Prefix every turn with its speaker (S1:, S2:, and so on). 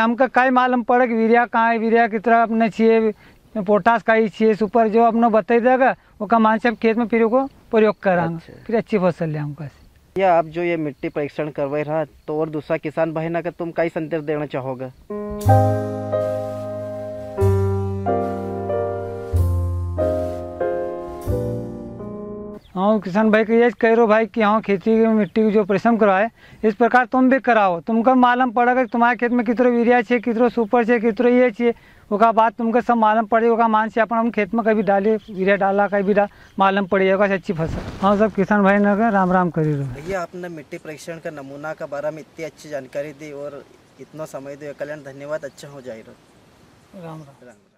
S1: हमका कई मालूम पड़े कि वीरिया कहाँ है वीरिया की तरह अपने छे पोटास का ही छे सुपर
S2: जो अपने बताई देगा वो का मान सब खेत में फिर प्रयोग करा अच्छा। फिर अच्छी फसल ले हमका
S3: या आप जो ये मिट्टी परीक्षण करवाई रहा तो और दूसरा किसान भाई ना का तुम कई संदेश देना चाहोगे
S2: हाँ किसान भाई को ये कह रहे भाई कि हाँ खेती की मिट्टी की जो परिश्रम कराए इस प्रकार तुम भी कराओ तुमको मालूम पड़ेगा कि तुम्हारे खेत में कितरो यूरिया चाहिए कितने सुपर चाहिए कितने ये चाहिए उसका बात तुमको सब मालूम पड़े होगा मान से अपन हम खेत में कभी डाले यूरिया डाला कभी भी मालूम पड़ेगा अच्छी फसल हाँ सब किसान भाई ने राम राम करी रहो
S3: भैया आपने मिट्टी परीक्षण का नमूना के बारे में इतनी अच्छी जानकारी दी और इतना समय दिया कल्याण
S1: धन्यवाद अच्छा हो जाए राम राम राम